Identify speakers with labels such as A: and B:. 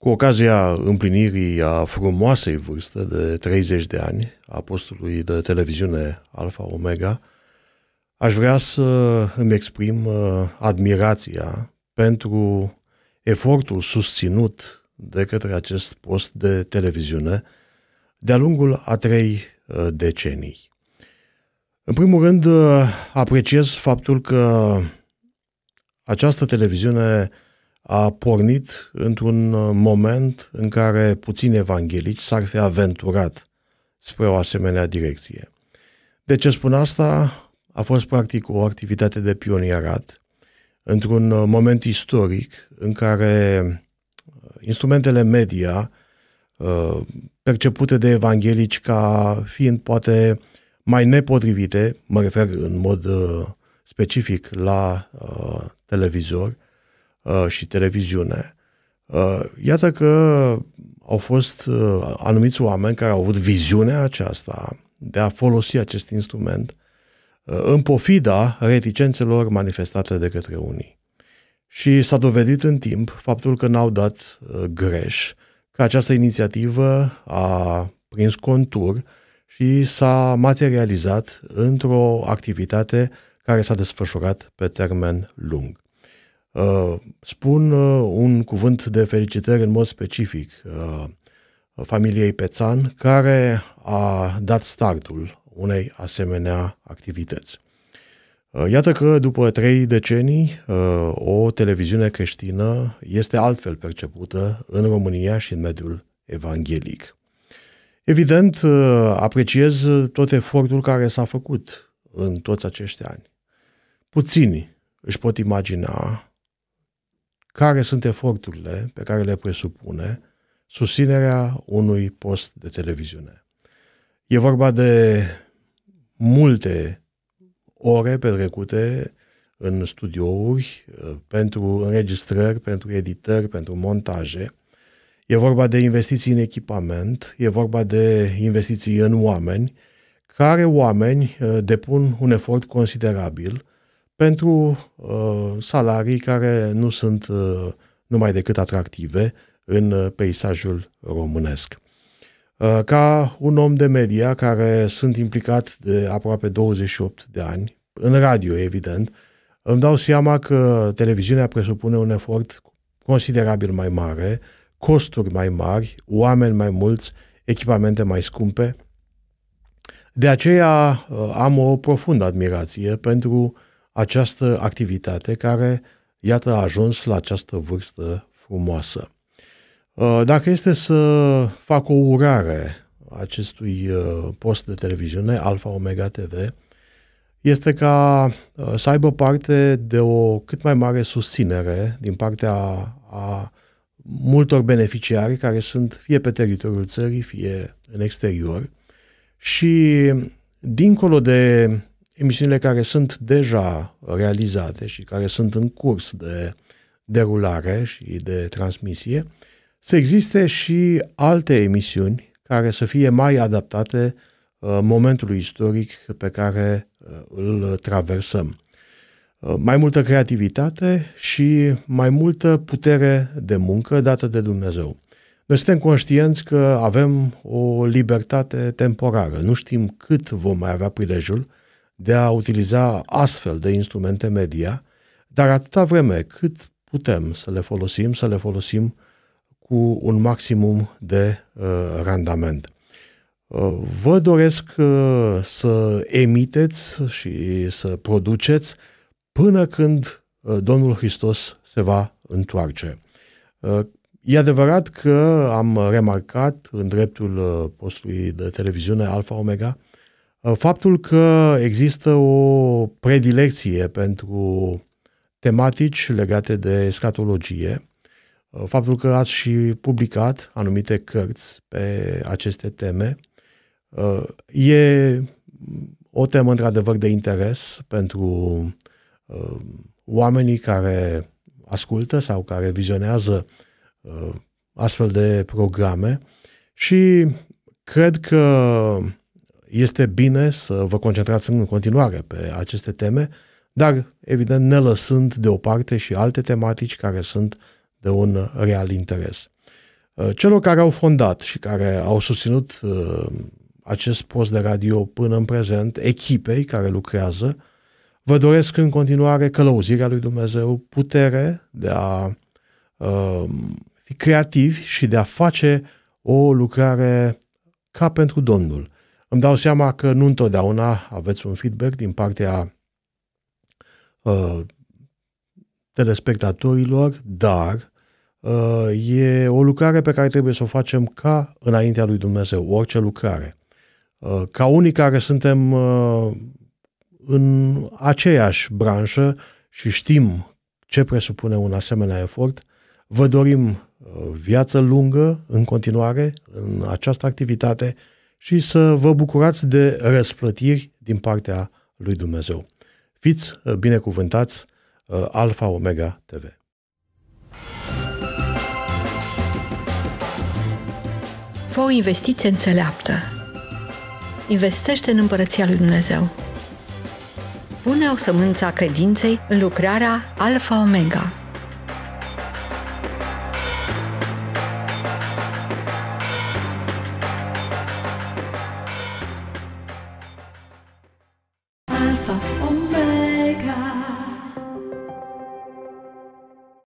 A: Cu ocazia împlinirii a frumoasei vârste de 30 de ani a postului de televiziune Alfa Omega, aș vrea să îmi exprim uh, admirația pentru efortul susținut de către acest post de televiziune de-a lungul a trei uh, decenii. În primul rând, uh, apreciez faptul că această televiziune a pornit într-un uh, moment în care puțini evanghelici s-ar fi aventurat spre o asemenea direcție. De ce spun asta? A fost practic o activitate de pionierat într-un uh, moment istoric în care uh, instrumentele media percepute de evanghelici ca fiind poate mai nepotrivite, mă refer în mod specific la televizor, Uh, și televiziune. Uh, iată că au fost uh, anumiți oameni care au avut viziunea aceasta de a folosi acest instrument în pofida reticențelor manifestate de către unii. Și s-a dovedit în timp faptul că n-au dat greș, că această inițiativă a prins contur și s-a materializat într-o activitate care s-a desfășurat pe termen lung. Uh, spun uh, un cuvânt de felicitări în mod specific uh, familiei Pețan, care a dat startul unei asemenea activități. Iată că după trei decenii, o televiziune creștină este altfel percepută în România și în mediul evanghelic. Evident, apreciez tot efortul care s-a făcut în toți acești ani. Puțini își pot imagina care sunt eforturile pe care le presupune susținerea unui post de televiziune. E vorba de multe ore petrecute în studiouri, uh, pentru înregistrări, pentru editări, pentru montaje. E vorba de investiții în echipament, e vorba de investiții în oameni, care oameni uh, depun un efort considerabil pentru uh, salarii care nu sunt uh, numai decât atractive în uh, peisajul românesc. Uh, ca un om de media care sunt implicat de aproape 28 de ani, în radio evident, îmi dau seama că televiziunea presupune un efort considerabil mai mare, costuri mai mari, oameni mai mulți, echipamente mai scumpe. De aceea uh, am o profundă admirație pentru uh, această activitate care, iată, a ajuns la această vârstă frumoasă. Uh, dacă este să fac o urare acestui uh, post de televiziune, Alfa Omega TV, este ca uh, să aibă parte de o cât mai mare susținere din partea a multor beneficiari care sunt fie pe teritoriul țării, fie în exterior. Și dincolo de emisiunile care sunt deja realizate și care sunt în curs de derulare și de transmisie, să existe și alte emisiuni care să fie mai adaptate uh, momentului istoric pe care uh, îl traversăm. Uh, mai multă creativitate și mai multă putere de muncă dată de Dumnezeu. Noi suntem conștienți că avem o libertate temporară. Nu știm cât vom mai avea prilejul de a utiliza astfel de instrumente media, dar atâta vreme cât putem să le folosim, să le folosim cu un maximum de uh, randament. Uh, vă doresc uh, să emiteți și să produceți până când uh, Domnul Hristos se va întoarce. Uh, E adevărat că am remarcat în dreptul uh, postului de televiziune Alfa Omega Uh, faptul că există o predilecție pentru tematici legate de escatologie, uh, faptul că ați și publicat anumite cărți pe aceste teme, uh, e o temă într-adevăr de interes pentru oamenii care ascultă sau care vizionează astfel de programe și cred că este bine să vă concentrați în continuare pe aceste teme, dar, evident, ne lăsând deoparte și alte tematici care sunt de un real interes. Uh, celor care au fondat și care au susținut uh, acest post de radio până în prezent, echipei care lucrează, vă doresc în continuare călăuzirea lui Dumnezeu, putere de a um, fi creativi și de a face o lucrare ca pentru Domnul. Îmi dau seama că nu întotdeauna aveți un feedback din partea uh, telespectatorilor, dar uh, e o lucrare pe care trebuie să o facem ca înaintea lui Dumnezeu, orice lucrare. Uh, ca unii care suntem uh, în aceeași branșă și știm ce presupune un asemenea efort, vă dorim uh, viață lungă în continuare în această activitate și să vă bucurați de răsplătiri din partea lui Dumnezeu. Fiți uh, binecuvântați uh, Alfa Omega TV. Fă o investiție înțeleaptă. Investește în împărăția lui Dumnezeu. Pune o sămânță a credinței în lucrarea Alfa Omega –